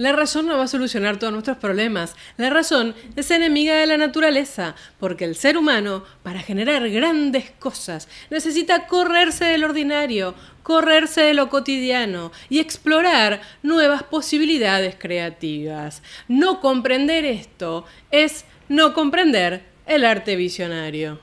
La razón no va a solucionar todos nuestros problemas. La razón es enemiga de la naturaleza, porque el ser humano, para generar grandes cosas, necesita correrse del ordinario, correrse de lo cotidiano y explorar nuevas posibilidades creativas. No comprender esto es no comprender el arte visionario.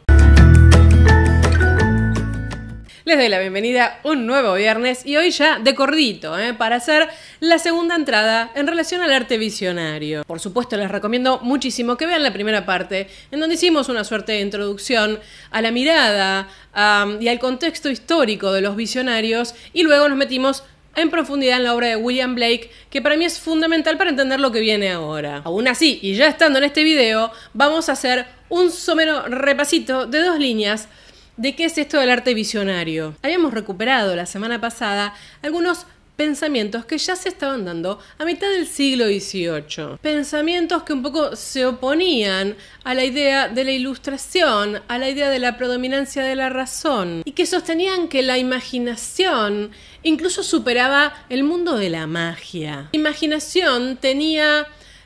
Les doy la bienvenida un nuevo viernes y hoy ya de cordito ¿eh? para hacer la segunda entrada en relación al arte visionario. Por supuesto les recomiendo muchísimo que vean la primera parte en donde hicimos una suerte de introducción a la mirada y al contexto histórico de los visionarios y luego nos metimos en profundidad en la obra de William Blake, que para mí es fundamental para entender lo que viene ahora. Aún así, y ya estando en este video, vamos a hacer un somero repasito de dos líneas de qué es esto del arte visionario. Habíamos recuperado la semana pasada algunos pensamientos que ya se estaban dando a mitad del siglo XVIII. Pensamientos que un poco se oponían a la idea de la ilustración, a la idea de la predominancia de la razón, y que sostenían que la imaginación incluso superaba el mundo de la magia. La imaginación tenía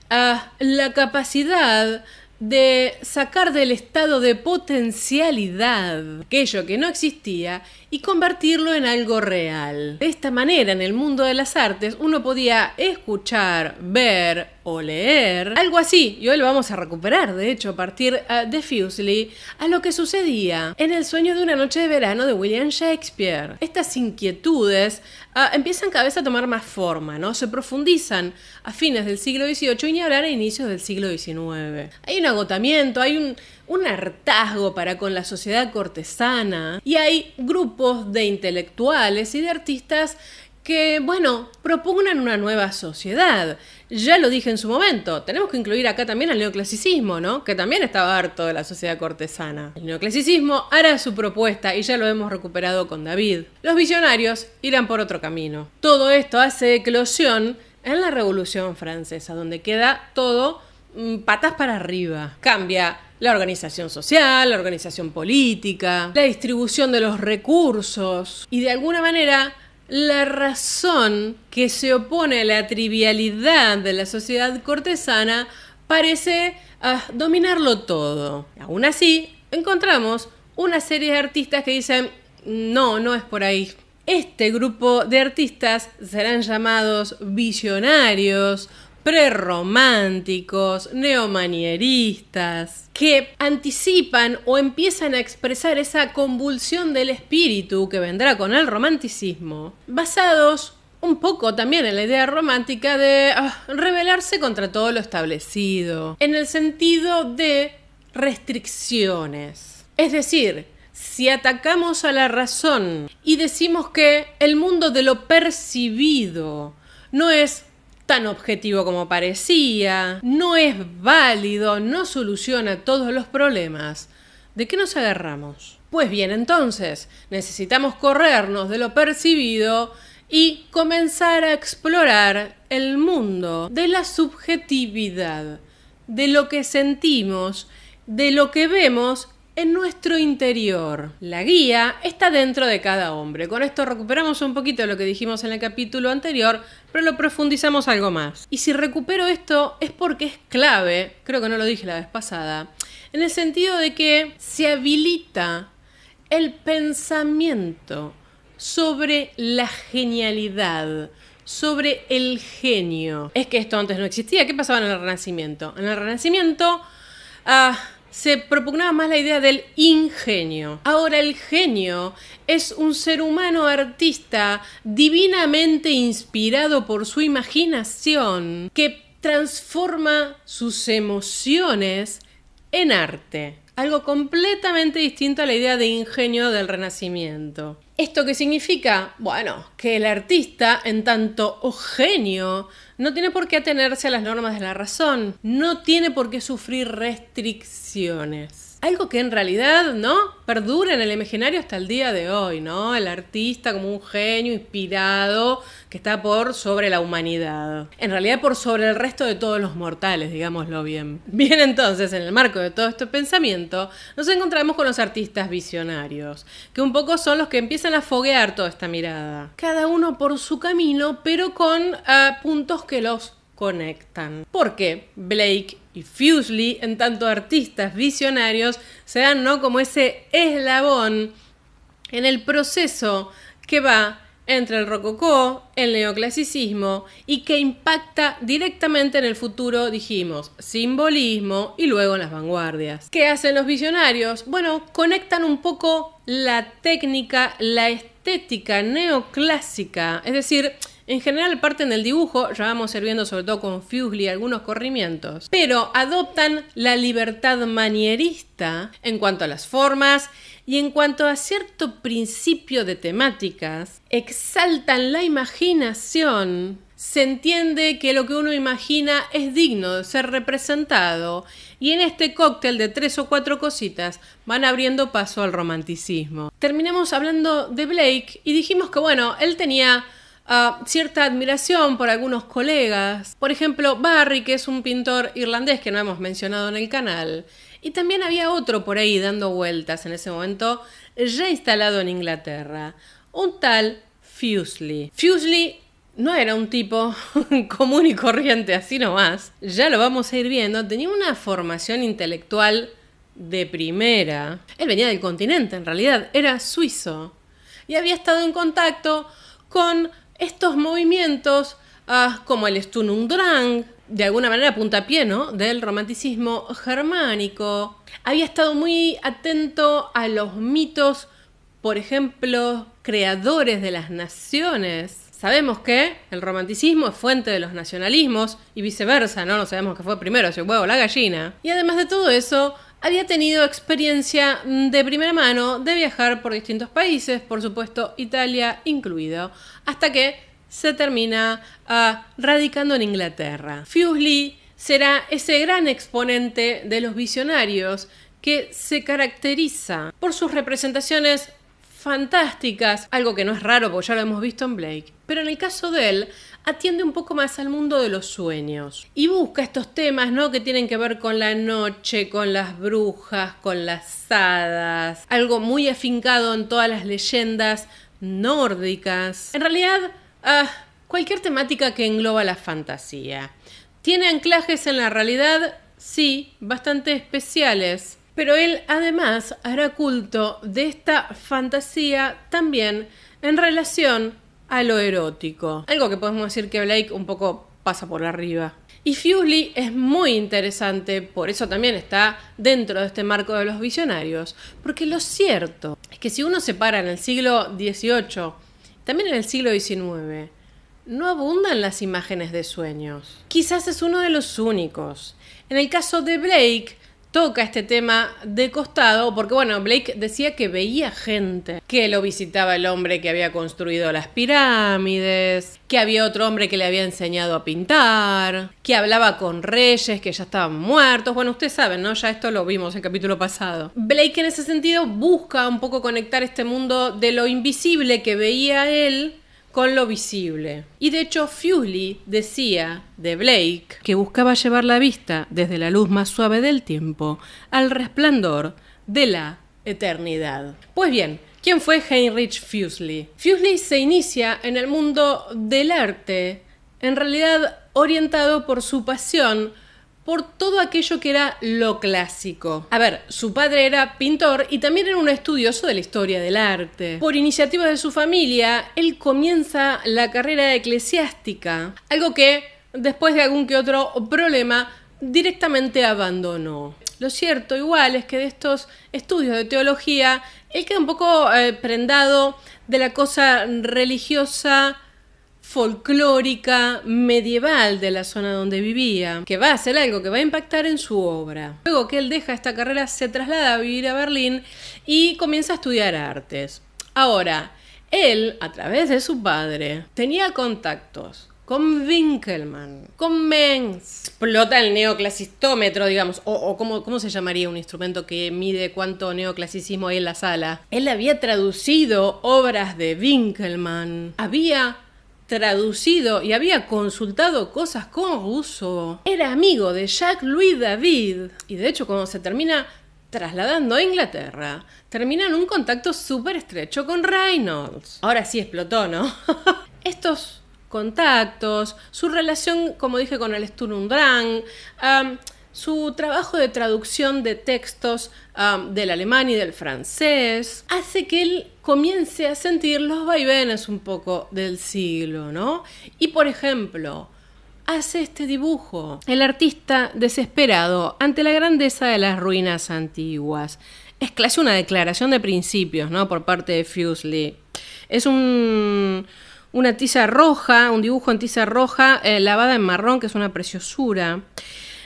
ah, la capacidad de sacar del estado de potencialidad aquello que no existía y convertirlo en algo real. De esta manera, en el mundo de las artes, uno podía escuchar, ver, o leer, algo así, y hoy lo vamos a recuperar, de hecho, a partir ah, de Fuseli, a lo que sucedía en el sueño de una noche de verano de William Shakespeare. Estas inquietudes ah, empiezan cada vez a tomar más forma, ¿no? Se profundizan a fines del siglo XVIII y ni hablar a inicios del siglo XIX. Hay un agotamiento, hay un, un hartazgo para con la sociedad cortesana y hay grupos de intelectuales y de artistas que, bueno, propugnan una nueva sociedad ya lo dije en su momento, tenemos que incluir acá también al neoclasicismo, ¿no? Que también estaba harto de la sociedad cortesana. El neoclasicismo hará su propuesta y ya lo hemos recuperado con David. Los visionarios irán por otro camino. Todo esto hace eclosión en la Revolución Francesa, donde queda todo mm, patas para arriba. Cambia la organización social, la organización política, la distribución de los recursos y de alguna manera la razón que se opone a la trivialidad de la sociedad cortesana parece ah, dominarlo todo. Aún así, encontramos una serie de artistas que dicen, no, no es por ahí. Este grupo de artistas serán llamados visionarios, prerrománticos, neomanieristas, que anticipan o empiezan a expresar esa convulsión del espíritu que vendrá con el romanticismo, basados un poco también en la idea romántica de ah, rebelarse contra todo lo establecido, en el sentido de restricciones. Es decir, si atacamos a la razón y decimos que el mundo de lo percibido no es tan objetivo como parecía, no es válido, no soluciona todos los problemas. ¿De qué nos agarramos? Pues bien, entonces, necesitamos corrernos de lo percibido y comenzar a explorar el mundo de la subjetividad, de lo que sentimos, de lo que vemos en nuestro interior. La guía está dentro de cada hombre. Con esto recuperamos un poquito lo que dijimos en el capítulo anterior, pero lo profundizamos algo más. Y si recupero esto es porque es clave, creo que no lo dije la vez pasada, en el sentido de que se habilita el pensamiento sobre la genialidad, sobre el genio. Es que esto antes no existía. ¿Qué pasaba en el Renacimiento? En el Renacimiento... Ah, se propugnaba más la idea del ingenio. Ahora el genio es un ser humano artista divinamente inspirado por su imaginación que transforma sus emociones en arte. Algo completamente distinto a la idea de ingenio del Renacimiento. ¿Esto qué significa? Bueno, que el artista, en tanto o genio, no tiene por qué atenerse a las normas de la razón, no tiene por qué sufrir restricciones. Algo que en realidad, ¿no? Perdura en el imaginario hasta el día de hoy, ¿no? El artista como un genio inspirado que está por sobre la humanidad. En realidad por sobre el resto de todos los mortales, digámoslo bien. Bien entonces, en el marco de todo este pensamiento, nos encontramos con los artistas visionarios, que un poco son los que empiezan a foguear toda esta mirada. Cada uno por su camino, pero con ah, puntos que los conectan. Porque Blake y Fuseli, en tanto artistas visionarios, se dan ¿no? como ese eslabón en el proceso que va entre el rococó, el neoclasicismo y que impacta directamente en el futuro, dijimos, simbolismo y luego en las vanguardias. ¿Qué hacen los visionarios? Bueno, conectan un poco la técnica, la estética neoclásica, es decir, en general parten del dibujo, ya vamos sirviendo sobre todo con Fuseli algunos corrimientos, pero adoptan la libertad manierista en cuanto a las formas y en cuanto a cierto principio de temáticas, exaltan la imaginación. Se entiende que lo que uno imagina es digno de ser representado y en este cóctel de tres o cuatro cositas van abriendo paso al romanticismo. Terminamos hablando de Blake y dijimos que bueno, él tenía cierta admiración por algunos colegas. Por ejemplo, Barry, que es un pintor irlandés que no hemos mencionado en el canal. Y también había otro por ahí dando vueltas en ese momento, ya instalado en Inglaterra, un tal Fuseli. Fuseli no era un tipo común y corriente, así nomás. Ya lo vamos a ir viendo, tenía una formación intelectual de primera. Él venía del continente, en realidad, era suizo. Y había estado en contacto con estos movimientos ah, como el Drang, de alguna manera puntapié ¿no? del romanticismo germánico, había estado muy atento a los mitos, por ejemplo, creadores de las naciones. Sabemos que el romanticismo es fuente de los nacionalismos y viceversa, ¿no? No sabemos qué fue primero, si el huevo o la gallina. Y además de todo eso, había tenido experiencia de primera mano de viajar por distintos países, por supuesto Italia incluido, hasta que se termina ah, radicando en Inglaterra. Fuseli será ese gran exponente de los visionarios que se caracteriza por sus representaciones fantásticas, algo que no es raro porque ya lo hemos visto en Blake, pero en el caso de él atiende un poco más al mundo de los sueños y busca estos temas ¿no? que tienen que ver con la noche, con las brujas, con las hadas, algo muy afincado en todas las leyendas nórdicas. En realidad, ah, cualquier temática que engloba la fantasía. Tiene anclajes en la realidad, sí, bastante especiales. Pero él además hará culto de esta fantasía también en relación a lo erótico. Algo que podemos decir que Blake un poco pasa por arriba. Y Fuseli es muy interesante, por eso también está dentro de este marco de los visionarios, porque lo cierto es que si uno se para en el siglo XVIII, también en el siglo XIX, no abundan las imágenes de sueños. Quizás es uno de los únicos. En el caso de Blake, toca este tema de costado, porque bueno, Blake decía que veía gente, que lo visitaba el hombre que había construido las pirámides, que había otro hombre que le había enseñado a pintar, que hablaba con reyes que ya estaban muertos, bueno, ustedes saben, ¿no? Ya esto lo vimos en el capítulo pasado. Blake en ese sentido busca un poco conectar este mundo de lo invisible que veía él con lo visible. Y de hecho, Fuseli decía de Blake que buscaba llevar la vista desde la luz más suave del tiempo al resplandor de la eternidad. Pues bien, ¿quién fue Heinrich Fuseli? Fuseli se inicia en el mundo del arte, en realidad orientado por su pasión por todo aquello que era lo clásico. A ver, su padre era pintor y también era un estudioso de la historia del arte. Por iniciativa de su familia, él comienza la carrera eclesiástica, algo que, después de algún que otro problema, directamente abandonó. Lo cierto igual es que de estos estudios de teología, él queda un poco eh, prendado de la cosa religiosa folclórica medieval de la zona donde vivía, que va a ser algo que va a impactar en su obra. Luego que él deja esta carrera, se traslada a vivir a Berlín y comienza a estudiar artes. Ahora, él, a través de su padre, tenía contactos con Winkelmann, con Mengs. Explota el neoclasistómetro, digamos, o, o ¿cómo, cómo, se llamaría un instrumento que mide cuánto neoclasicismo hay en la sala. Él había traducido obras de Winkelmann, había traducido y había consultado cosas con ruso. Era amigo de Jacques-Louis David. Y de hecho, cuando se termina trasladando a Inglaterra, termina en un contacto súper estrecho con Reynolds. Ahora sí explotó, ¿no? Estos contactos, su relación, como dije, con el Sturm su trabajo de traducción de textos um, del alemán y del francés hace que él comience a sentir los vaivenes un poco del siglo, ¿no? Y por ejemplo, hace este dibujo, el artista desesperado ante la grandeza de las ruinas antiguas. Es casi una declaración de principios, ¿no? Por parte de Fuseli. Es un una tiza roja, un dibujo en tiza roja eh, lavada en marrón, que es una preciosura.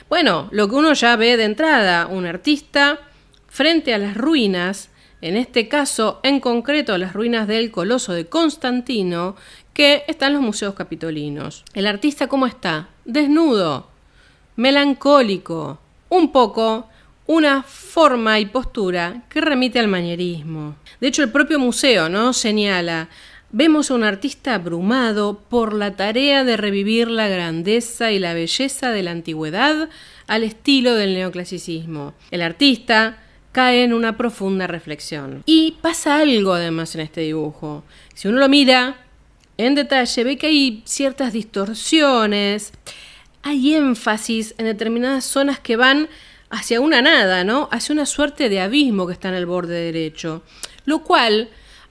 Bueno, lo que uno ya ve de entrada, un artista frente a las ruinas, en este caso en concreto las ruinas del Coloso de Constantino, que están los museos capitolinos. El artista cómo está? Desnudo, melancólico, un poco una forma y postura que remite al manierismo. De hecho, el propio museo ¿no? señala vemos a un artista abrumado por la tarea de revivir la grandeza y la belleza de la antigüedad al estilo del neoclasicismo. El artista cae en una profunda reflexión. Y pasa algo además en este dibujo. Si uno lo mira en detalle, ve que hay ciertas distorsiones, hay énfasis en determinadas zonas que van hacia una nada, ¿no? Hacia una suerte de abismo que está en el borde derecho. Lo cual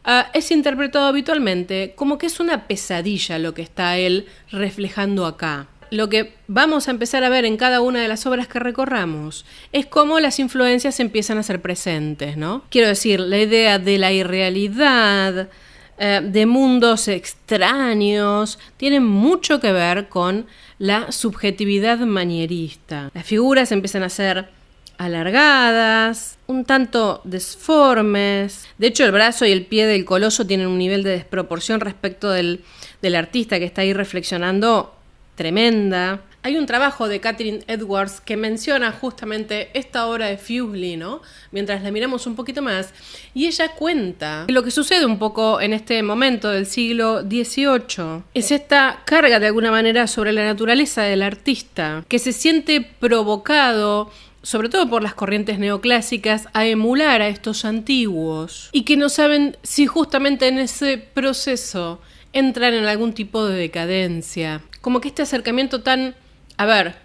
Ah, es interpretado habitualmente como que es una pesadilla lo que está él reflejando acá. Lo que vamos a empezar a ver en cada una de las obras que recorramos es cómo las influencias empiezan a ser presentes, ¿no? Quiero decir, la idea de la irrealidad, eh, de mundos extraños, tiene mucho que ver con la subjetividad manierista. Las figuras empiezan a ser alargadas, un tanto desformes. De hecho, el brazo y el pie del coloso tienen un nivel de desproporción respecto del, del artista que está ahí reflexionando tremenda. Hay un trabajo de Catherine Edwards que menciona justamente esta obra de Fugly, ¿no? Mientras la miramos un poquito más, y ella cuenta lo que sucede un poco en este momento del siglo XVIII es esta carga de alguna manera sobre la naturaleza del artista, que se siente provocado sobre todo por las corrientes neoclásicas, a emular a estos antiguos y que no saben si justamente en ese proceso entran en algún tipo de decadencia. Como que este acercamiento tan, a ver,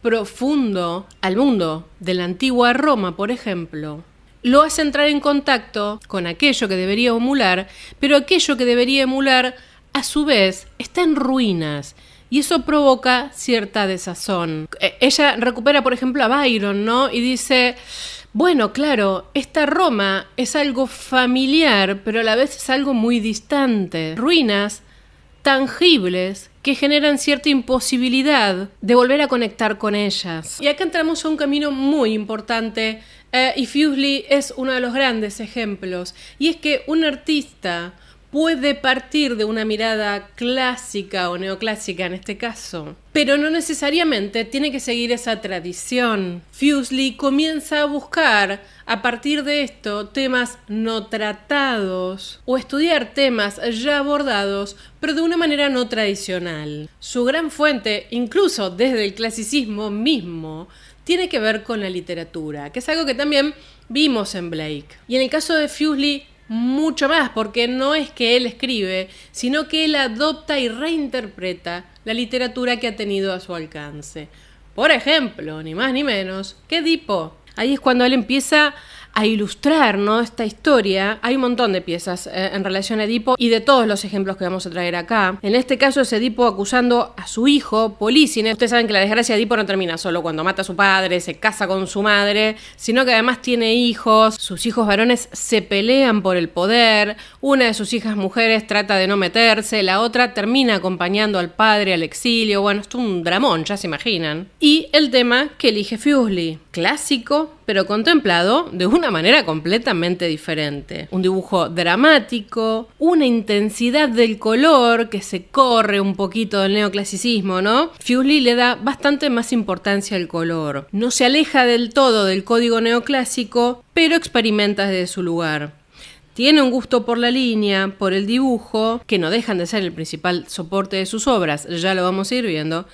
profundo al mundo de la antigua Roma, por ejemplo, lo hace entrar en contacto con aquello que debería emular, pero aquello que debería emular a su vez está en ruinas y eso provoca cierta desazón. Eh, ella recupera, por ejemplo, a Byron, ¿no? Y dice, bueno, claro, esta Roma es algo familiar, pero a la vez es algo muy distante. Ruinas tangibles que generan cierta imposibilidad de volver a conectar con ellas. Y acá entramos a un camino muy importante eh, y Fuseli es uno de los grandes ejemplos, y es que un artista puede partir de una mirada clásica o neoclásica en este caso, pero no necesariamente tiene que seguir esa tradición. Fuseli comienza a buscar a partir de esto temas no tratados o estudiar temas ya abordados, pero de una manera no tradicional. Su gran fuente, incluso desde el clasicismo mismo, tiene que ver con la literatura, que es algo que también vimos en Blake. Y en el caso de Fuseli mucho más, porque no es que él escribe, sino que él adopta y reinterpreta la literatura que ha tenido a su alcance. Por ejemplo, ni más ni menos, que dipo Ahí es cuando él empieza a ilustrar esta historia, hay un montón de piezas eh, en relación a Edipo y de todos los ejemplos que vamos a traer acá. En este caso es Edipo acusando a su hijo, Polícines. Ustedes saben que la desgracia de Edipo no termina solo cuando mata a su padre, se casa con su madre, sino que además tiene hijos, sus hijos varones se pelean por el poder, una de sus hijas mujeres trata de no meterse, la otra termina acompañando al padre al exilio, bueno, es un dramón, ya se imaginan. Y el tema que elige Fuseli, clásico, pero contemplado de una manera completamente diferente. Un dibujo dramático, una intensidad del color que se corre un poquito del neoclasicismo, ¿no? Fuseli le da bastante más importancia al color. No se aleja del todo del código neoclásico, pero experimenta desde su lugar. Tiene un gusto por la línea, por el dibujo, que no dejan de ser el principal soporte de sus obras, ya lo vamos a ir viendo,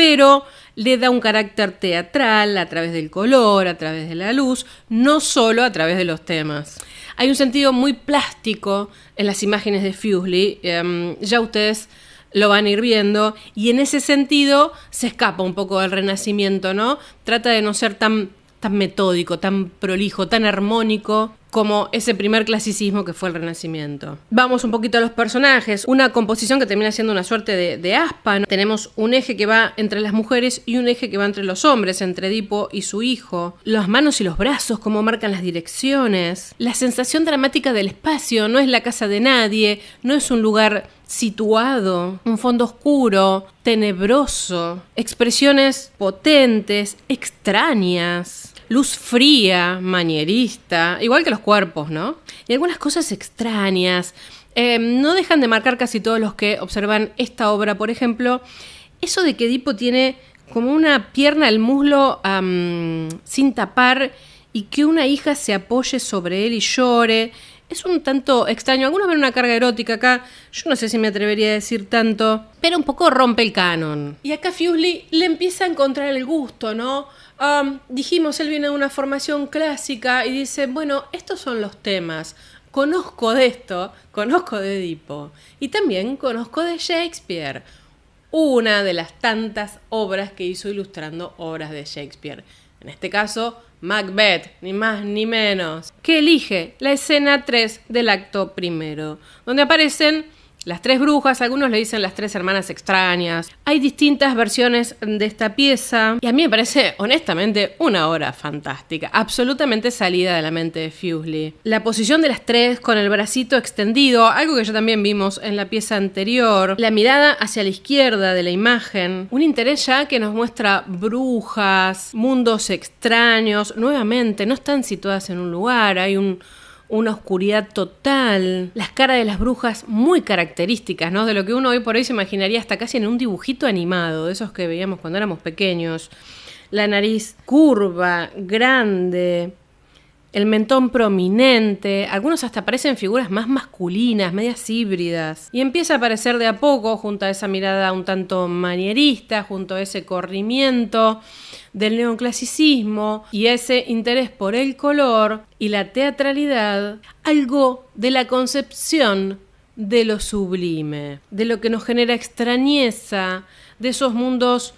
pero le da un carácter teatral a través del color, a través de la luz, no solo a través de los temas. Hay un sentido muy plástico en las imágenes de Fuseli, em, ya ustedes lo van a ir viendo, y en ese sentido se escapa un poco del renacimiento, ¿no? Trata de no ser tan metódico, tan prolijo, tan armónico, como ese primer clasicismo que fue el Renacimiento. Vamos un poquito a los personajes, una composición que termina siendo una suerte de, aspa. ¿no? Tenemos un eje que va entre las mujeres y un eje que va entre los hombres, entre Edipo y su hijo. Las manos y los brazos, cómo marcan las direcciones. La sensación dramática del espacio, no es la casa de nadie, no es un lugar situado, un fondo oscuro, tenebroso, expresiones potentes, extrañas luz fría, manierista, igual que los cuerpos, ¿no? Y algunas cosas extrañas. Eh, no dejan de marcar casi todos los que observan esta obra, por ejemplo, eso de que Edipo tiene como una pierna, el muslo sin tapar y que una hija se apoye sobre él y llore es un tanto extraño. Algunos ven una carga erótica acá, yo no sé si me atrevería a decir tanto, pero un poco rompe el canon. Y acá Fuseli le empieza a encontrar el gusto, ¿no? Um, dijimos, él viene de una formación clásica y dice, bueno, estos son los temas. Conozco de esto, conozco de Edipo y también conozco de Shakespeare, una de las tantas obras que hizo ilustrando obras de Shakespeare. En este caso, Macbeth, ni más ni menos, que elige la escena 3 del acto primero, donde aparecen las tres brujas, algunos le dicen las tres hermanas extrañas. Hay distintas versiones de esta pieza y a mí me parece honestamente una obra fantástica, absolutamente salida de la mente de Fuseli. La posición de las tres con el bracito extendido, algo que ya también vimos en la pieza anterior, la mirada hacia la izquierda de la imagen, un interés ya que nos muestra brujas, mundos extraños, nuevamente no están situadas en un lugar, hay un una oscuridad total, las caras de las brujas muy características, ¿no? De lo que uno hoy por hoy se imaginaría hasta casi en un dibujito animado, de esos que veíamos cuando éramos pequeños. La nariz curva, grande, el mentón prominente, algunos hasta parecen figuras más masculinas, medias híbridas, y empieza a aparecer de a poco junto a esa mirada un tanto manierista, junto a ese corrimiento del neoclasicismo y ese interés por el color y la teatralidad, algo de la concepción de lo sublime, de lo que nos genera extrañeza, de esos mundos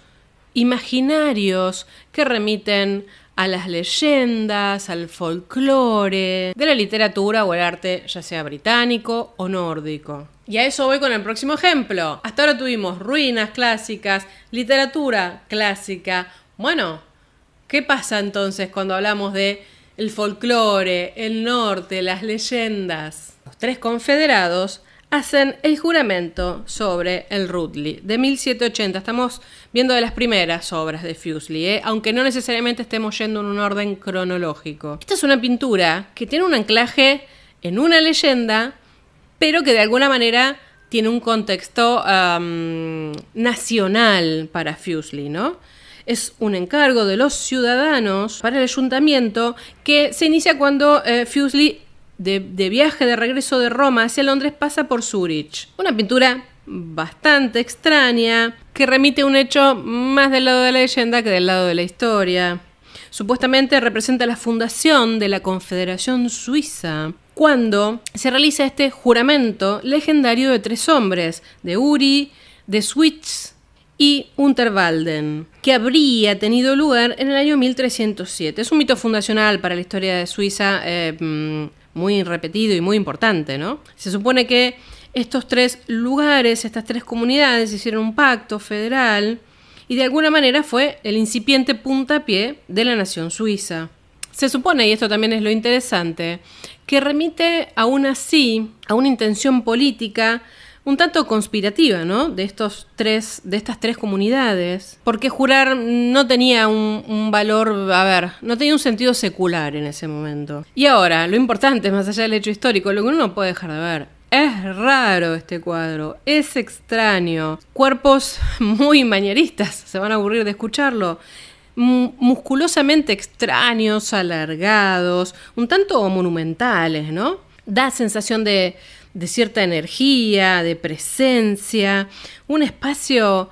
imaginarios que remiten a las leyendas, al folclore, de la literatura o el arte, ya sea británico o nórdico. Y a eso voy con el próximo ejemplo. Hasta ahora tuvimos ruinas clásicas, literatura clásica. Bueno, ¿qué pasa entonces cuando hablamos de el folclore, el norte, las leyendas? Los tres confederados hacen el juramento sobre el Rudley de 1780. Estamos viendo de las primeras obras de Fuseli, ¿eh? aunque no necesariamente estemos yendo en un orden cronológico. Esta es una pintura que tiene un anclaje en una leyenda, pero que de alguna manera tiene un contexto nacional para Fuseli, ¿no? es un encargo de los ciudadanos para el ayuntamiento que se inicia cuando eh, Fuseli de, viaje de regreso de Roma hacia Londres pasa por Zurich. Una pintura bastante extraña que remite un hecho más del lado de la leyenda que del lado de la historia. Supuestamente representa la fundación de la Confederación Suiza, cuando se realiza este juramento legendario de tres hombres, de Uri, de Switz y Unterwalden, que habría tenido lugar en el año 1307. Es un mito fundacional para la historia de Suiza. Eh, mm, muy repetido y muy importante, ¿no? Se supone que estos tres lugares, estas tres comunidades hicieron un pacto federal y de alguna manera fue el incipiente puntapié de la nación suiza. Se supone, y esto también es lo interesante, que remite aún así a una intención política un tanto conspirativa, ¿no? De, estos tres, de estas tres comunidades. Porque jurar no tenía un, valor, a ver, no tenía un sentido secular en ese momento. Y ahora, lo importante, más allá del hecho histórico, lo que uno no puede dejar de ver. Es raro este cuadro, es extraño. Cuerpos muy mañeristas, se van a aburrir de escucharlo musculosamente extraños, alargados, un tanto monumentales, ¿no? Da sensación de, de cierta energía, de presencia, un espacio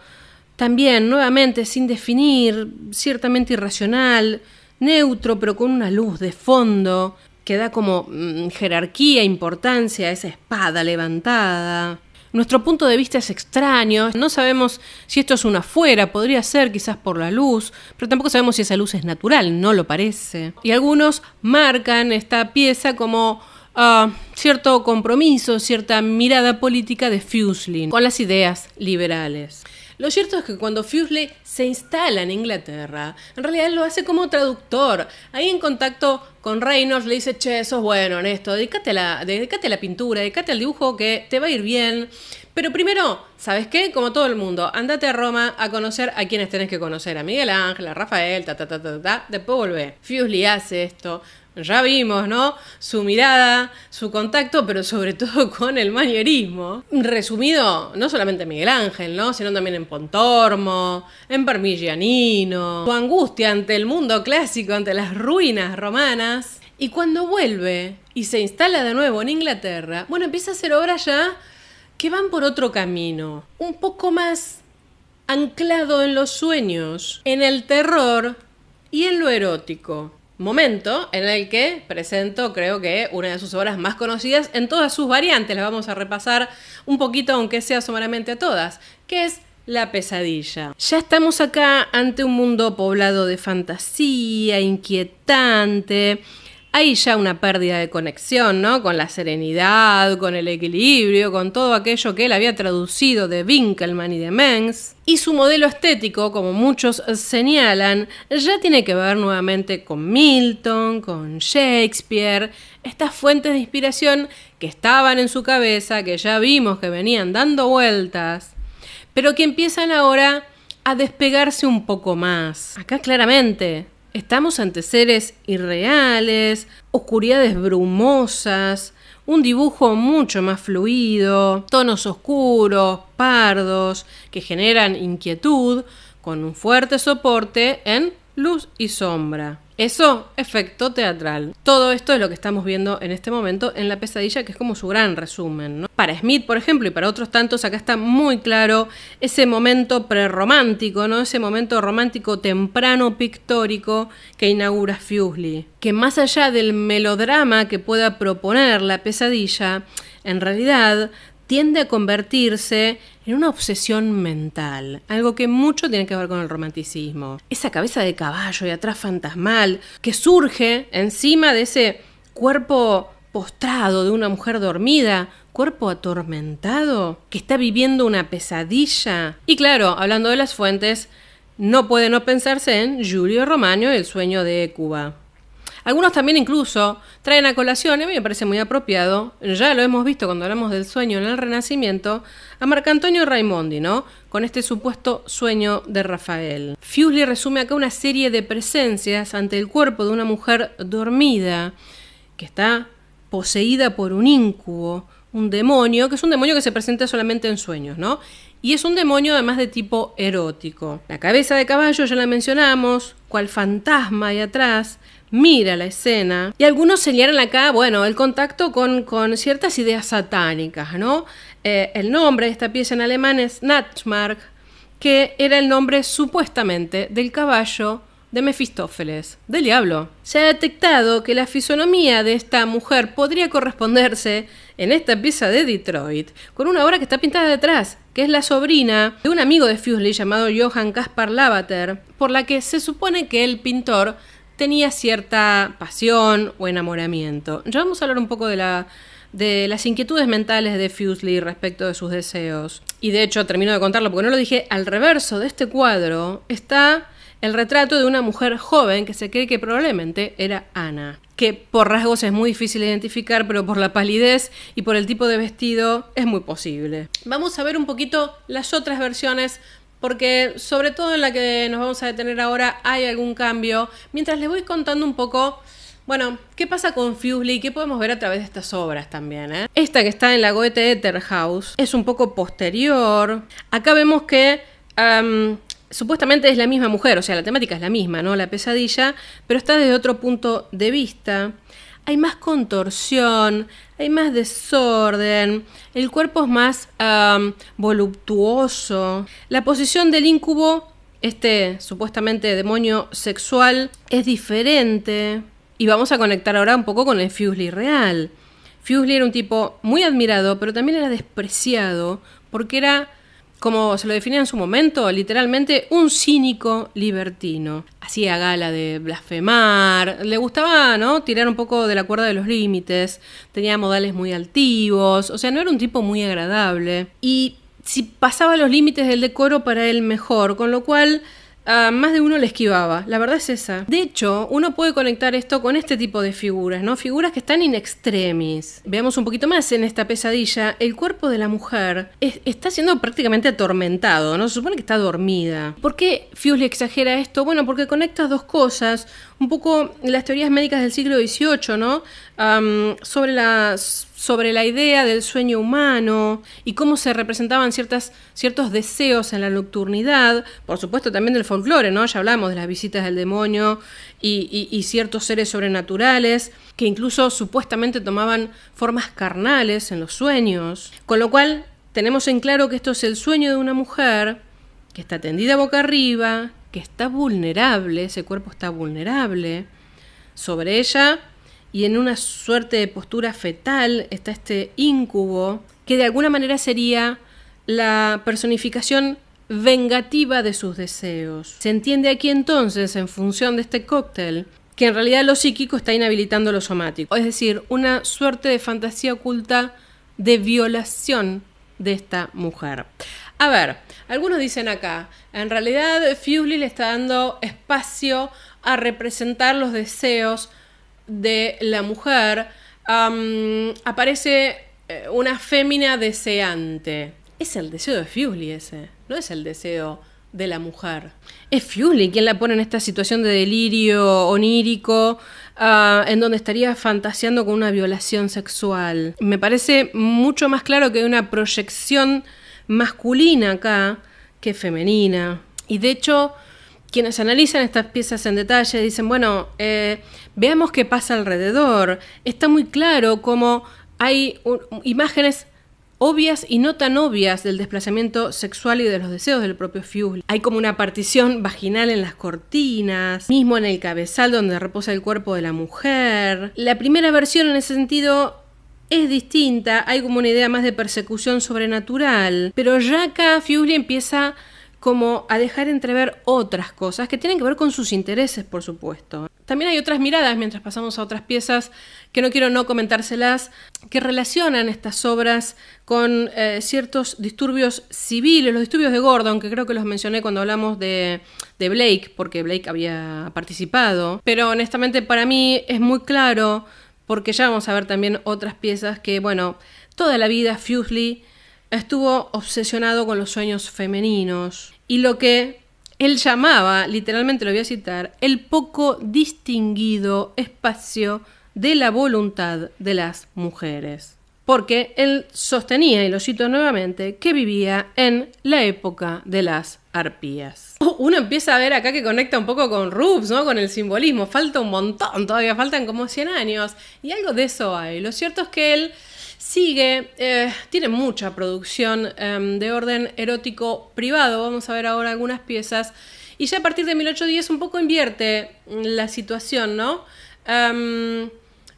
también nuevamente sin definir, ciertamente irracional, neutro, pero con una luz de fondo que da como mm, jerarquía, importancia a esa espada levantada. Nuestro punto de vista es extraño, no sabemos si esto es una afuera, podría ser quizás por la luz, pero tampoco sabemos si esa luz es natural, no lo parece. Y algunos marcan esta pieza como a cierto compromiso, cierta mirada política de Fuseli con las ideas liberales. Lo cierto es que cuando Fuseli se instala en Inglaterra, en realidad lo hace como traductor. Ahí en contacto con Reynolds le dice, che, sos bueno en esto, dedícate a la, la pintura, dedícate al dibujo que te va a ir bien. Pero primero, ¿sabes qué? Como todo el mundo, andate a Roma a conocer a quienes tenés que conocer, a Miguel Ángel, a Rafael, ta, ta, ta, ta, ta, después vuelve. Fiusli hace esto, ya vimos, ¿no? Su mirada, su contacto, pero sobre todo con el manierismo. Resumido, no solamente Miguel Ángel, ¿no? Sino también en Pontormo, en Parmigianino, su angustia ante el mundo clásico, ante las ruinas romanas. Y cuando vuelve y se instala de nuevo en Inglaterra, bueno, empieza a hacer obras ya que van por otro camino, un poco más anclado en los sueños, en el terror y en lo erótico. Momento en el que presento, creo que, una de sus obras más conocidas en todas sus variantes, las vamos a repasar un poquito, aunque sea someramente a todas, que es la pesadilla. Ya estamos acá ante un mundo poblado de fantasía, inquietante. Hay ya una pérdida de conexión, ¿no? Con la serenidad, con el equilibrio, con todo aquello que él había traducido de Winkelmann y de Mengs. Y su modelo estético, como muchos señalan, ya tiene que ver nuevamente con Milton, con Shakespeare, estas fuentes de inspiración que estaban en su cabeza, que ya vimos que venían dando vueltas pero que empiezan ahora a despegarse un poco más. Acá claramente estamos ante seres irreales, oscuridades brumosas, un dibujo mucho más fluido, tonos oscuros, pardos, que generan inquietud, con un fuerte soporte en luz y sombra. Eso, efecto teatral. Todo esto es lo que estamos viendo en este momento en la pesadilla, que es como su gran resumen. Para Smith, por ejemplo, y para otros tantos, acá está muy claro ese momento prerromántico, ¿no? ese momento romántico temprano pictórico que inaugura Fuseli. Que más allá del melodrama que pueda proponer la pesadilla, en realidad tiende a convertirse en una obsesión mental, algo que mucho tiene que ver con el romanticismo. Esa cabeza de caballo y atrás fantasmal que surge encima de ese cuerpo postrado de una mujer dormida, cuerpo atormentado, que está viviendo una pesadilla. Y claro, hablando de las fuentes, no puede no pensarse en Julio Romano y el sueño de Cuba. Algunos también incluso traen a colación, y a mí me parece muy apropiado, ya lo hemos visto cuando hablamos del sueño en el Renacimiento, a Marcantonio Raimondi, ¿no? Con este supuesto sueño de Rafael. Fuseli resume acá una serie de presencias ante el cuerpo de una mujer dormida que está poseída por un incubo, un demonio, que es un demonio que se presenta solamente en sueños, ¿no? Y es un demonio además de tipo erótico. La cabeza de caballo ya la mencionamos, cual fantasma hay atrás, mira la escena y algunos señalan acá, bueno, el contacto con, ciertas ideas satánicas, ¿no? Eh, el nombre de esta pieza en alemán es Nachtmark, que era el nombre supuestamente del caballo de Mefistófeles, del diablo. Se ha detectado que la fisonomía de esta mujer podría corresponderse en esta pieza de Detroit con una obra que está pintada detrás, que es la sobrina de un amigo de Fuseli llamado Johann Caspar Lavater, por la que se supone que el pintor tenía cierta pasión o enamoramiento. Ya vamos a hablar un poco de la de las inquietudes mentales de Fuseli respecto de sus deseos. Y de hecho, termino de contarlo porque no lo dije, al reverso de este cuadro está el retrato de una mujer joven que se cree que probablemente era Ana, que por rasgos es muy difícil identificar, pero por la palidez y por el tipo de vestido es muy posible. Vamos a ver un poquito las otras versiones porque sobre todo en la que nos vamos a detener ahora hay algún cambio, mientras les voy contando un poco... Bueno, ¿qué pasa con Fuseli? ¿Qué podemos ver a través de estas obras también? Eh? Esta que está en la Goethe house es un poco posterior. Acá vemos que supuestamente es la misma mujer, o sea, la temática es la misma, ¿no? La pesadilla, pero está desde otro punto de vista hay más contorsión, hay más desorden, el cuerpo es más voluptuoso. La posición del incubo, este supuestamente demonio sexual, es diferente. Y vamos a conectar ahora un poco con el Fuseli real. Fuseli era un tipo muy admirado, pero también era despreciado porque era como se lo definía en su momento, literalmente un cínico libertino. Hacía gala de blasfemar, le gustaba ¿no? tirar un poco de la cuerda de los límites, tenía modales muy altivos, o sea, no era un tipo muy agradable. Y si pasaba los límites del decoro para él mejor, con lo cual Ah, más de uno le esquivaba. La verdad es esa. De hecho, uno puede conectar esto con este tipo de figuras, ¿no? Figuras que están in extremis. Veamos un poquito más en esta pesadilla. El cuerpo de la mujer está siendo prácticamente atormentado, ¿no? Se supone que está dormida. ¿Por qué le exagera esto? Bueno, porque conectas dos cosas. Un poco las teorías médicas del siglo XVIII, ¿no? sobre las sobre la idea del sueño humano y cómo se representaban ciertas, ciertos deseos en la nocturnidad, por supuesto también del folclore, ¿no? Ya hablamos de las visitas del demonio y, y ciertos seres sobrenaturales que incluso supuestamente tomaban formas carnales en los sueños. Con lo cual, tenemos en claro que esto es el sueño de una mujer que está tendida boca arriba, que está vulnerable, ese cuerpo está vulnerable. Sobre ella y en una suerte de postura fetal está este incubo, que de alguna manera sería la personificación vengativa de sus deseos. Se entiende aquí entonces, en función de este cóctel, que en realidad lo psíquico está inhabilitando lo somático, es decir, una suerte de fantasía oculta de violación de esta mujer. A ver, algunos dicen acá, en realidad Fuseli le está dando espacio a representar los deseos de la mujer aparece eh, una fémina deseante. Es el deseo de Fiuli ese, no es el deseo de la mujer. Es Fuseli quien la pone en esta situación de delirio onírico, ah, en donde estaría fantaseando con una violación sexual. Me parece mucho más claro que hay una proyección masculina acá que femenina. Y de hecho, quienes analizan estas piezas en detalle dicen, bueno, eh, veamos qué pasa alrededor. Está muy claro cómo hay imágenes obvias y no tan obvias del desplazamiento sexual y de los deseos del propio Fuel. Hay como una partición vaginal en las cortinas, mismo en el cabezal donde reposa el cuerpo de la mujer. La primera versión en ese sentido es distinta, hay como una idea más de persecución sobrenatural, pero ya acá Fuel empieza a como a dejar entrever otras cosas que tienen que ver con sus intereses, por supuesto. También hay otras miradas, mientras pasamos a otras piezas, que no quiero no comentárselas, que relacionan estas obras con eh, ciertos disturbios civiles, los disturbios de Gordon, que creo que los mencioné cuando hablamos de, de Blake, porque Blake había participado. Pero honestamente para mí es muy claro, porque ya vamos a ver también otras piezas que, bueno, toda la vida Fuseli estuvo obsesionado con los sueños femeninos y lo que él llamaba, literalmente lo voy a citar, el poco distinguido espacio de la voluntad de las mujeres. Porque él sostenía, y lo cito nuevamente, que vivía en la época de las arpías. Oh, uno empieza a ver acá que conecta un poco con Rubes, ¿no? Con el simbolismo. Falta un montón, todavía faltan como 100 años. Y algo de eso hay. Lo cierto es que él Sigue, eh, tiene mucha producción em, de orden erótico privado, vamos a ver ahora algunas piezas, y ya a partir de 1810 un poco invierte mm, la situación, ¿no? Em,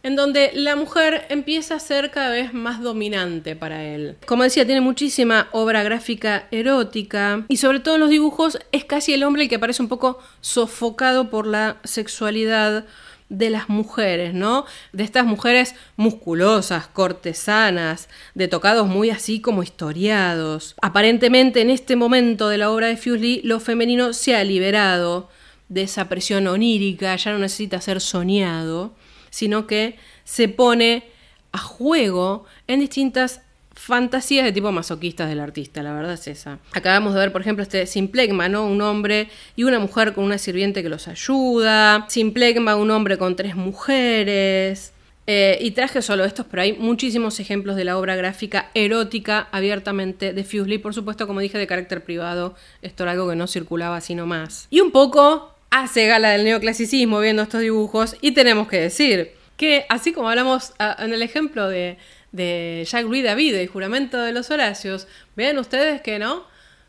en donde la mujer empieza a ser cada vez más dominante para él. Como decía, tiene muchísima obra gráfica erótica y sobre todo en los dibujos es casi el hombre el que parece un poco sofocado por la sexualidad de las mujeres, ¿no? De estas mujeres musculosas, cortesanas, de tocados muy así como historiados. Aparentemente en este momento de la obra de Fuseli lo femenino se ha liberado de esa presión onírica, ya no necesita ser soñado, sino que se pone a juego en distintas fantasías de tipo masoquistas del artista, la verdad es esa. Acabamos de ver, por ejemplo, este Simplegma, ¿no? Un hombre y una mujer con una sirviente que los ayuda. Simplegma, un hombre con tres mujeres. Eh, y traje solo estos, pero hay muchísimos ejemplos de la obra gráfica erótica abiertamente de Fuseli, por supuesto, como dije, de carácter privado, esto era algo que no circulaba así nomás. Y un poco hace gala del neoclasicismo viendo estos dibujos, y tenemos que decir que, así como hablamos ah, en el ejemplo de, de Jacques Louis David, y juramento de los Horacios, vean ustedes que no,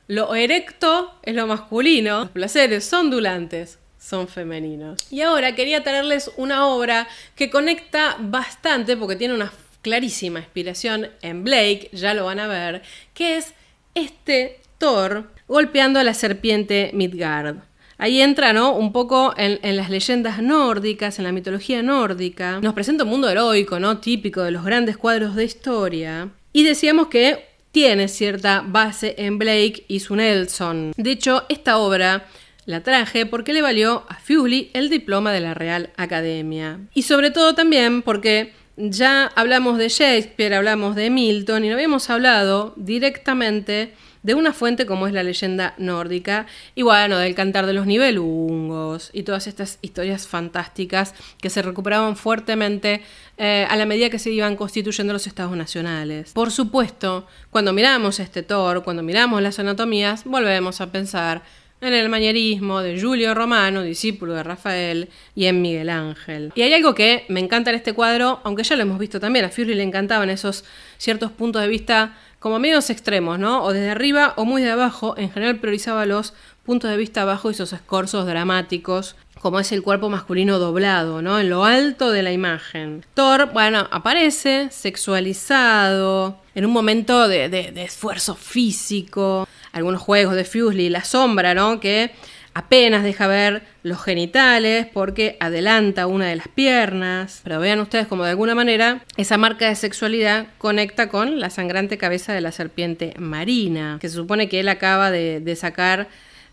lo erecto es lo masculino, los placeres son ondulantes son femeninos. Y ahora quería traerles una obra que conecta bastante, porque tiene una clarísima inspiración en Blake, ya lo van a ver, que es este Thor golpeando a la serpiente Midgard. Ahí entra, Un poco en, las leyendas nórdicas, en la mitología nórdica. Nos presenta un mundo heroico, ¿no? Típico de los grandes cuadros de historia. Y decíamos que tiene cierta base en Blake y su Nelson. De hecho, esta obra la traje porque le valió a Fully el diploma de la Real Academia. Y sobre todo también porque ya hablamos de Shakespeare, hablamos de Milton y no habíamos hablado directamente de una fuente como es la leyenda nórdica, y bueno, del cantar de los nivelungos y todas estas historias fantásticas que se recuperaban fuertemente eh, a la medida que se iban constituyendo los estados nacionales. Por supuesto, cuando miramos este Thor, cuando miramos las anatomías, volvemos a pensar en el manierismo de Julio Romano, discípulo de Rafael, y en Miguel Ángel. Y hay algo que me encanta en este cuadro, aunque ya lo hemos visto también, a Fury... le encantaban esos ciertos puntos de vista como medios extremos, ¿no? O desde arriba o muy de abajo, en general priorizaba los puntos de vista abajo y sus escorzos dramáticos, como es el cuerpo masculino doblado, ¿no? En lo alto de la imagen. Thor, bueno, aparece sexualizado, en un momento de, esfuerzo físico, algunos juegos de Fuseli, la sombra, ¿no? Que Apenas deja ver los genitales porque adelanta una de las piernas. Pero vean ustedes como de alguna manera esa marca de sexualidad conecta con la sangrante cabeza de la serpiente marina, que se supone que él acaba de, sacar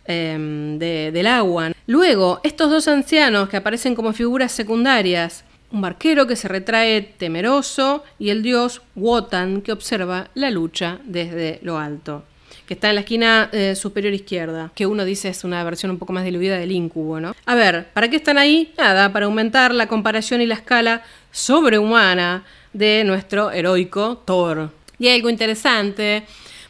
em, del agua. Luego, estos dos ancianos que aparecen como figuras secundarias, un barquero que se retrae temeroso y el dios Wotan que observa la lucha desde lo alto que está en la esquina eh, superior izquierda, que uno dice es una versión un poco más diluida del incubo, ¿no? A ver, ¿para qué están ahí? Nada, para aumentar la comparación y la escala sobrehumana de nuestro heroico Thor. Y hay algo interesante,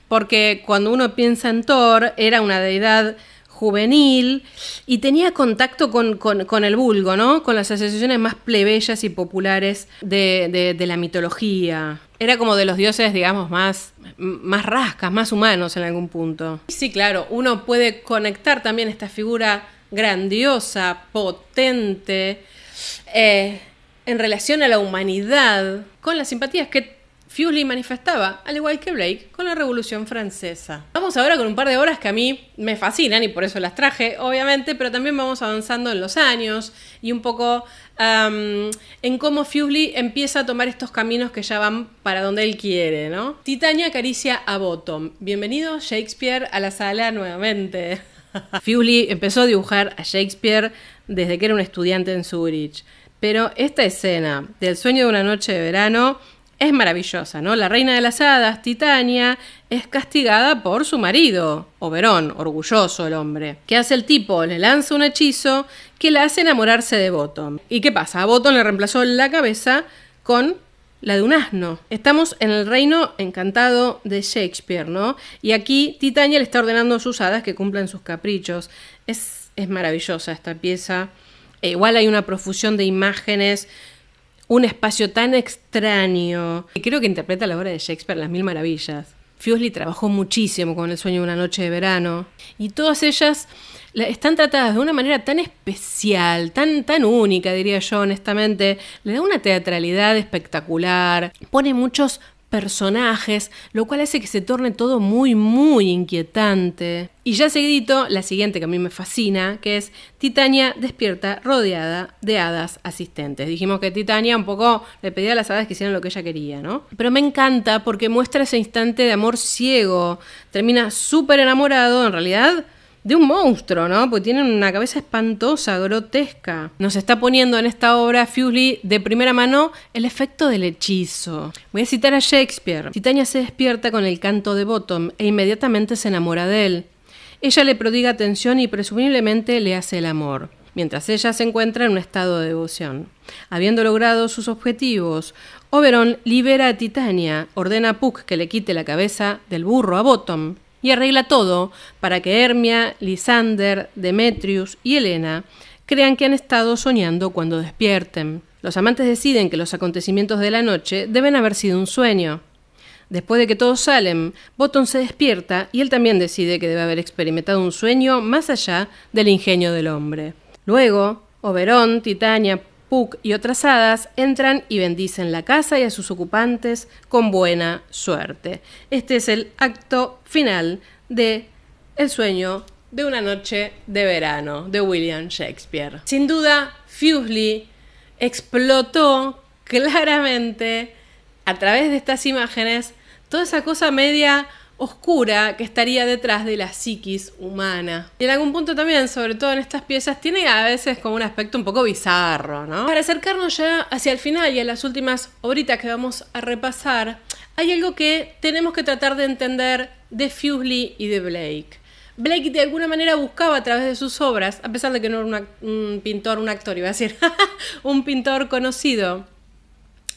porque cuando uno piensa en Thor, era una deidad juvenil y tenía contacto con, el vulgo, ¿no? Con las asociaciones más plebeyas y populares de, la mitología. Era como de los dioses, digamos, más, más rascas, más humanos en algún punto. sí, claro, uno puede conectar también esta figura grandiosa, potente, eh, en relación a la humanidad, con las simpatías que Fuseli manifestaba, al igual que Blake, con la Revolución Francesa. Vamos ahora con un par de obras que a mí me fascinan y por eso las traje, obviamente, pero también vamos avanzando en los años y un poco en cómo Fuseli empieza a tomar estos caminos que ya van para donde él quiere, ¿no? Titania acaricia a Bottom. Bienvenido Shakespeare a la sala nuevamente. Fuseli empezó a dibujar a Shakespeare desde que era un estudiante en Zurich. Pero esta escena del sueño de una noche de verano es maravillosa, ¿no? La reina de las hadas, Titania, es castigada por su marido, Oberón, orgulloso el hombre. ¿Qué hace el tipo? Le lanza un hechizo que la hace enamorarse de Bottom. ¿Y qué pasa? A Bottom le reemplazó la cabeza con la de un asno. Estamos en el reino encantado de Shakespeare, ¿no? Y aquí Titania le está ordenando a sus hadas que cumplan sus caprichos. Es, es maravillosa esta pieza. E igual hay una profusión de imágenes un espacio tan extraño. Y creo que interpreta la obra de Shakespeare Las Mil Maravillas. Fuseli trabajó muchísimo con El sueño de una noche de verano. Y todas ellas están tratadas de una manera tan especial, tan, tan única, diría yo honestamente. Le da una teatralidad espectacular. Pone muchos personajes, lo cual hace que se torne todo muy, muy inquietante. Y ya seguidito, la siguiente que a mí me fascina, que es Titania despierta rodeada de hadas asistentes. Dijimos que Titania un poco le pedía a las hadas que hicieran lo que ella quería, ¿no? Pero me encanta porque muestra ese instante de amor ciego. Termina súper enamorado, en realidad de un monstruo, ¿no? Porque tienen una cabeza espantosa, grotesca. Nos está poniendo en esta obra Fuseli de primera mano el efecto del hechizo. Voy a citar a Shakespeare. Titania se despierta con el canto de Bottom e inmediatamente se enamora de él. Ella le prodiga atención y presumiblemente le hace el amor, mientras ella se encuentra en un estado de devoción. Habiendo logrado sus objetivos, Oberon libera a Titania, ordena a Puck que le quite la cabeza del burro a Bottom y arregla todo para que Hermia, Lisander, Demetrius y Helena crean que han estado soñando cuando despierten. Los amantes deciden que los acontecimientos de la noche deben haber sido un sueño. Después de que todos salen, Bottom se despierta y él también decide que debe haber experimentado un sueño más allá del ingenio del hombre. Luego, Oberón, Titania, Puck y otras hadas entran y bendicen la casa y a sus ocupantes con buena suerte. Este es el acto final de El sueño de una noche de verano de William Shakespeare. Sin duda, Fuseli explotó claramente a través de estas imágenes toda esa cosa media oscura que estaría detrás de la psiquis humana. Y en algún punto también, sobre todo en estas piezas, tiene a veces como un aspecto un poco bizarro, ¿no? Para acercarnos ya hacia el final y a las últimas horitas que vamos a repasar, hay algo que tenemos que tratar de entender de Fuseli y de Blake. Blake de alguna manera buscaba a través de sus obras, a pesar de que no era un pintor, un actor, iba a decir, un pintor conocido,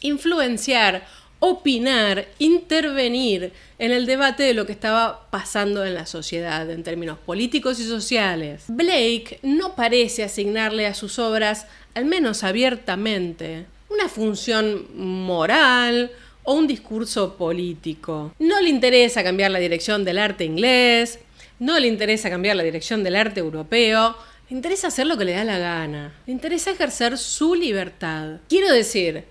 influenciar opinar, intervenir en el debate de lo que estaba pasando en la sociedad en términos políticos y sociales. Blake no parece asignarle a sus obras, al menos abiertamente, una función moral o un discurso político. No le interesa cambiar la dirección del arte inglés, no le interesa cambiar la dirección del arte europeo, le interesa hacer lo que le da la gana, le interesa ejercer su libertad. Quiero decir,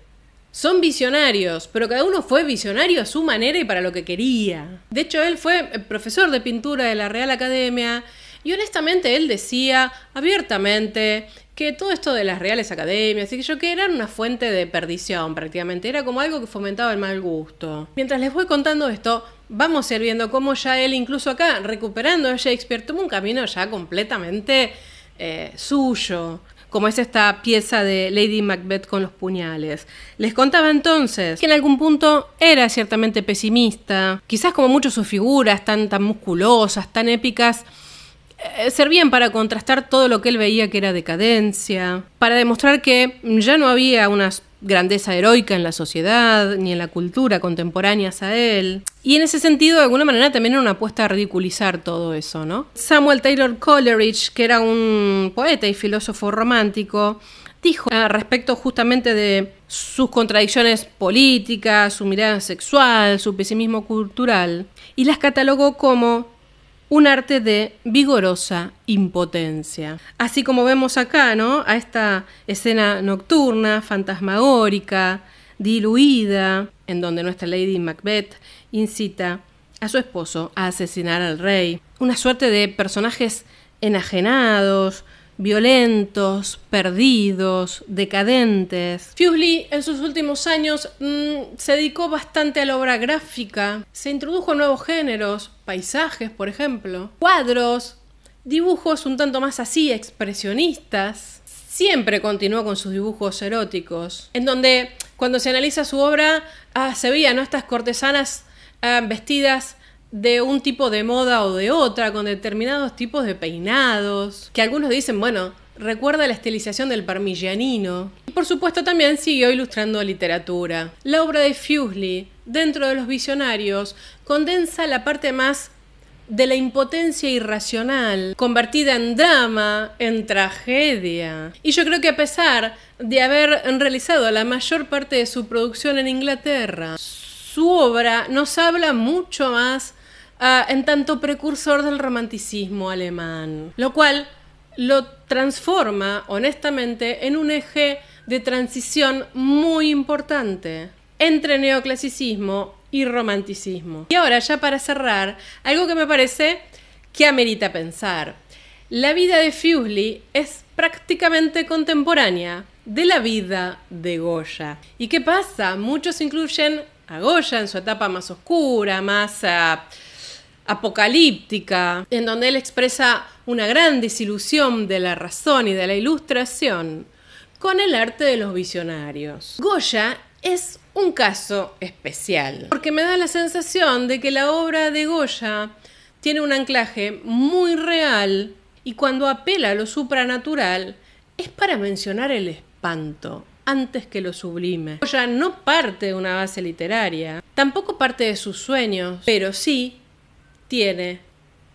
son visionarios, pero cada uno fue visionario a su manera y para lo que quería. De hecho, él fue eh, profesor de pintura de la Real Academia y honestamente él decía abiertamente que todo esto de las reales academias y que yo que eran una fuente de perdición prácticamente, era como algo que fomentaba el mal gusto. Mientras les voy contando esto, vamos a ir viendo cómo ya él, incluso acá, recuperando a Shakespeare, tomó un camino ya completamente eh, suyo como es esta pieza de Lady Macbeth con los puñales. Les contaba entonces que en algún punto era ciertamente pesimista, quizás como mucho sus figuras tan, tan musculosas, tan épicas, eh, servían para contrastar todo lo que él veía que era decadencia, para demostrar que ya no había una grandeza heroica en la sociedad ni en la cultura contemporáneas a él. Y en ese sentido, de alguna manera, también era una apuesta a ridiculizar todo eso, ¿no? Samuel Taylor Coleridge, que era un poeta y filósofo romántico, dijo ah, respecto justamente de sus contradicciones políticas, su mirada sexual, su pesimismo cultural, y las catalogó como un arte de vigorosa impotencia. Así como vemos acá, ¿no? A esta escena nocturna, fantasmagórica, diluida, en donde nuestra Lady Macbeth incita a su esposo a asesinar al rey. Una suerte de personajes enajenados, violentos, perdidos, decadentes. Fuseli en sus últimos años mm, se dedicó bastante a la obra gráfica, se introdujo nuevos géneros, paisajes por ejemplo, cuadros, dibujos un tanto más así expresionistas. Siempre continuó con sus dibujos eróticos, en donde cuando se analiza su obra ah, se veían estas cortesanas ah, vestidas de un tipo de moda o de otra, con determinados tipos de peinados, que algunos dicen, bueno, recuerda la estilización del parmigianino. Y por supuesto también siguió ilustrando literatura. La obra de Fuseli, dentro de los visionarios, condensa la parte más de la impotencia irracional, convertida en drama, en tragedia. Y yo creo que a pesar de haber realizado la mayor parte de su producción en Inglaterra, su obra nos habla mucho más Ah, en tanto precursor del romanticismo alemán, lo cual lo transforma honestamente en un eje de transición muy importante entre neoclasicismo y romanticismo. Y ahora ya para cerrar, algo que me parece que amerita pensar. La vida de Fuseli es prácticamente contemporánea de la vida de Goya. ¿Y qué pasa? Muchos incluyen a Goya en su etapa más oscura, más... Ah, apocalíptica, en donde él expresa una gran desilusión de la razón y de la ilustración con el arte de los visionarios. Goya es un caso especial, porque me da la sensación de que la obra de Goya tiene un anclaje muy real y cuando apela a lo supranatural es para mencionar el espanto antes que lo sublime. Goya no parte de una base literaria, tampoco parte de sus sueños, pero sí tiene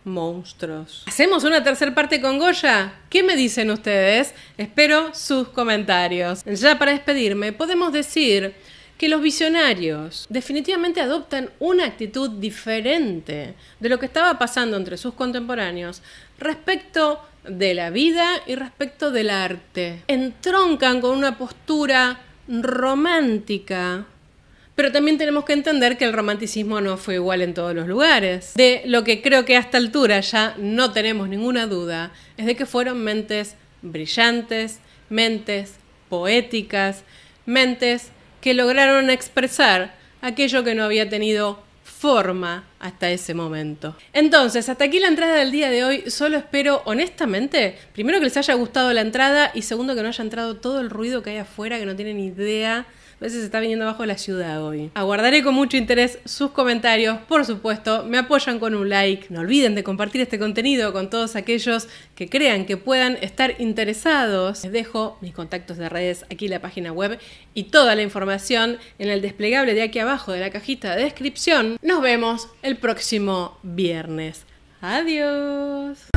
monstruos. ¿Hacemos una tercera parte con Goya? ¿Qué me dicen ustedes? Espero sus comentarios. Ya para despedirme, podemos decir que los visionarios definitivamente adoptan una actitud diferente de lo que estaba pasando entre sus contemporáneos respecto de la vida y respecto del arte. Entroncan con una postura romántica pero también tenemos que entender que el romanticismo no fue igual en todos los lugares. De lo que creo que a esta altura ya no tenemos ninguna duda, es de que fueron mentes brillantes, mentes poéticas, mentes que lograron expresar aquello que no había tenido forma hasta ese momento. Entonces, hasta aquí la entrada del día de hoy. Solo espero, honestamente, primero que les haya gustado la entrada y segundo que no haya entrado todo el ruido que hay afuera, que no tienen idea a veces se está viniendo abajo la ciudad hoy. Aguardaré con mucho interés sus comentarios, por supuesto, me apoyan con un like, no olviden de compartir este contenido con todos aquellos que crean que puedan estar interesados. Les dejo mis contactos de redes aquí en la página web y toda la información en el desplegable de aquí abajo de la cajita de descripción. Nos vemos el próximo viernes. Adiós.